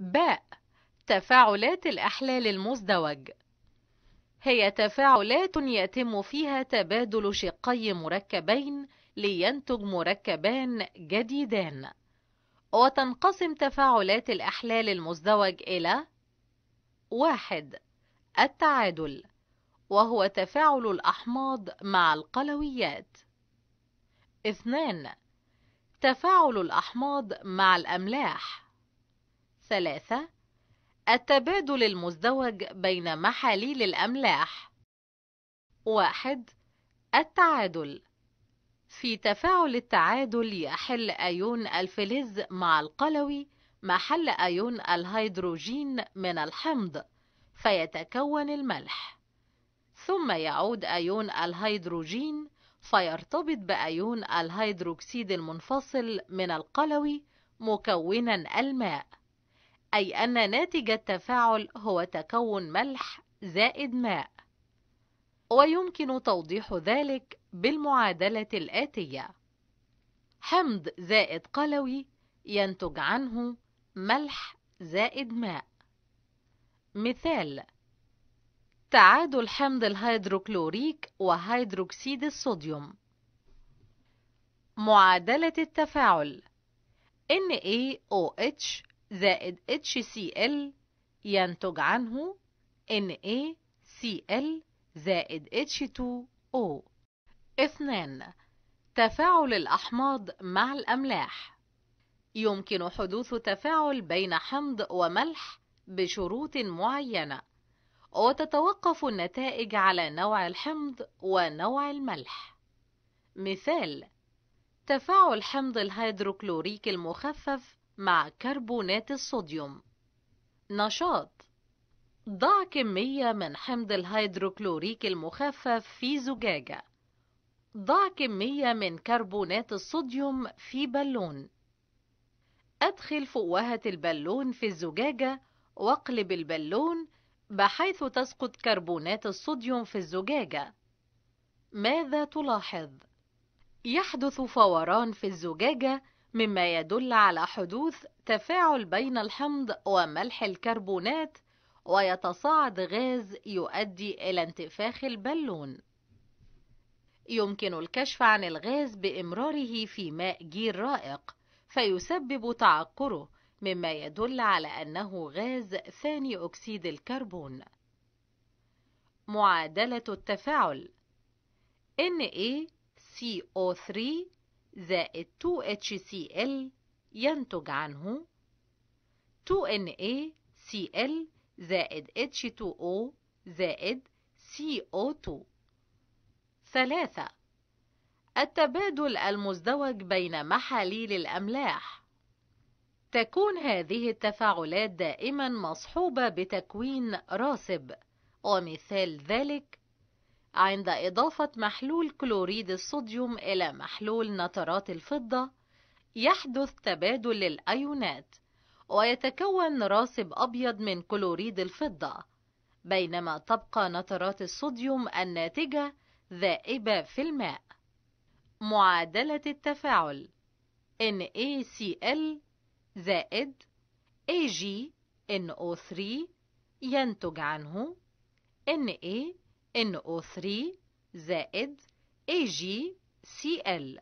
باء تفاعلات الأحلال المزدوج هي تفاعلات يتم فيها تبادل شقي مركبين لينتج مركبان جديدان وتنقسم تفاعلات الأحلال المزدوج إلى واحد التعادل وهو تفاعل الأحماض مع القلويات اثنان تفاعل الأحماض مع الأملاح ثلاثة التبادل المزدوج بين محاليل الأملاح واحد التعادل في تفاعل التعادل يحل أيون الفلز مع القلوي محل أيون الهيدروجين من الحمض فيتكون الملح ثم يعود أيون الهيدروجين فيرتبط بأيون الهيدروكسيد المنفصل من القلوي مكونا الماء أي أن ناتج التفاعل هو تكون ملح زائد ماء ويمكن توضيح ذلك بالمعادلة الآتية حمض زائد قلوي ينتج عنه ملح زائد ماء مثال تعادل حمض الهيدروكلوريك وهيدروكسيد الصوديوم معادلة التفاعل NaOH زائد HCl ينتج عنه NaCl زائد H2O اثنان تفاعل الأحماض مع الأملاح يمكن حدوث تفاعل بين حمض وملح بشروط معينة وتتوقف النتائج على نوع الحمض ونوع الملح مثال تفاعل حمض الهيدروكلوريك المخفف مع كربونات الصوديوم نشاط ضع كمية من حمض الهيدروكلوريك المخفف في زجاجة ضع كمية من كربونات الصوديوم في بالون أدخل فوهة البالون في الزجاجة واقلب البالون بحيث تسقط كربونات الصوديوم في الزجاجة ماذا تلاحظ؟ يحدث فوران في الزجاجة مما يدل على حدوث تفاعل بين الحمض وملح الكربونات ويتصاعد غاز يؤدي إلى انتفاخ البالون يمكن الكشف عن الغاز بإمراره في ماء جير رائق فيسبب تعقره مما يدل على أنه غاز ثاني أكسيد الكربون معادلة التفاعل NaCO3 زائد 2HCl ينتج عنه 2NaCl زائد H2O زائد CO2 ثلاثة التبادل المزدوج بين محاليل الأملاح تكون هذه التفاعلات دائما مصحوبة بتكوين راسب ومثال ذلك عند إضافة محلول كلوريد الصوديوم إلى محلول نترات الفضة يحدث تبادل الأيونات ويتكون راسب أبيض من كلوريد الفضة بينما تبقى نترات الصوديوم الناتجة ذائبة في الماء معادلة التفاعل NaCl زائد AgNO3 ينتج عنه Na NO3 زائد AgCl